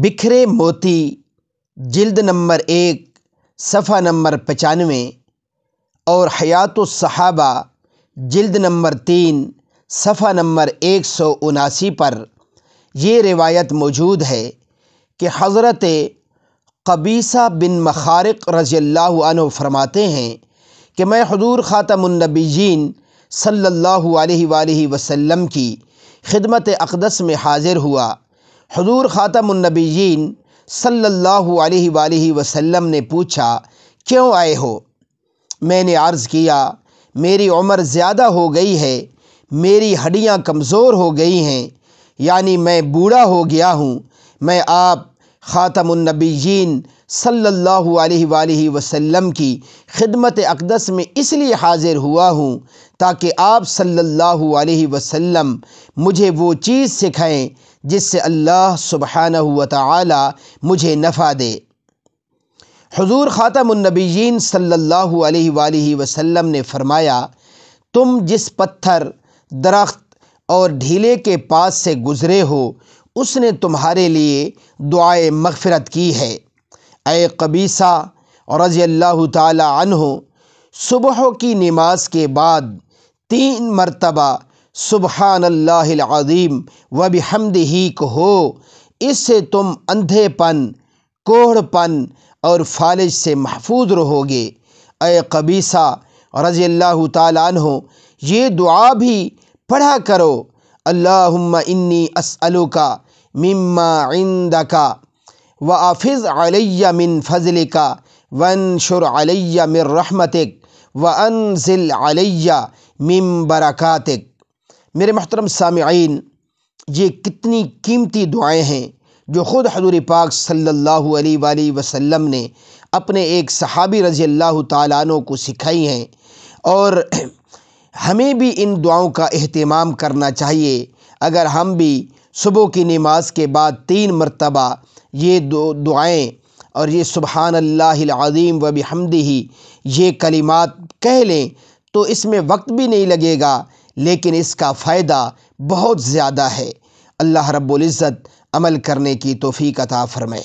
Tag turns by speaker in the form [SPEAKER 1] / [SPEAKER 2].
[SPEAKER 1] بکھرے موتی جلد نمبر ایک صفحہ نمبر پچانوے اور حیات الصحابہ جلد نمبر تین صفحہ نمبر ایک سو اناسی پر یہ روایت موجود ہے کہ حضرت قبیصہ بن مخارق رضی اللہ عنہ فرماتے ہیں کہ میں حضور خاتم النبیین صلی اللہ علیہ وآلہ وسلم کی خدمت اقدس میں حاضر ہوا حضور خاتم النبیین صلی اللہ علیہ وآلہ وسلم نے پوچھا کیوں آئے ہو میں نے عرض کیا میری عمر زیادہ ہو گئی ہے میری ہڈیاں کمزور ہو گئی ہیں یعنی میں بوڑھا ہو گیا ہوں میں آپ خاتم النبیین صلی اللہ علیہ وآلہ وسلم کی خدمت اقدس میں اس لیے حاضر ہوا ہوں تاکہ آپ صلی اللہ علیہ وسلم مجھے وہ چیز سکھائیں جس سے اللہ سبحانہ و تعالی مجھے نفع دے حضور خاتم النبیین صلی اللہ علیہ وآلہ وسلم نے فرمایا تم جس پتھر درخت اور ڈھیلے کے پاس سے گزرے ہو اس نے تمہارے لیے دعائے مغفرت کی ہے اے قبیصہ رضی اللہ تعالی عنہ صبحوں کی نماز کے بعد تین مرتبہ سبحان اللہ العظیم و بحمد ہی کہو اس سے تم اندھے پن کوڑ پن اور فالج سے محفوظ رہو گے اے قبیصہ رضی اللہ تعالیٰ عنہ یہ دعا بھی پڑھا کرو اللہم اسلو کا مما کا و علی علیہ من فضلکا کا ون من رحمتک وانزل و من برکاتک میرے محترم سامعین یہ کتنی قیمتی دعائیں ہیں جو خود حضور پاک صلی اللہ علیہ وآلہ وسلم نے اپنے ایک صحابی رضی اللہ تعالیٰ عنہ کو سکھائی ہیں اور ہمیں بھی ان دعاؤں کا اہتمام کرنا چاہیے اگر ہم بھی صبح کی نماز کے بعد تین مرتبہ یہ دعائیں اور یہ سبحان اللہ العظیم و بحمدہ یہ کلمات کہہ لیں تو اس میں وقت بھی نہیں لگے گا لیکن اس کا فائدہ بہت زیادہ ہے اللہ رب العزت عمل کرنے کی توفیق عطا فرمائے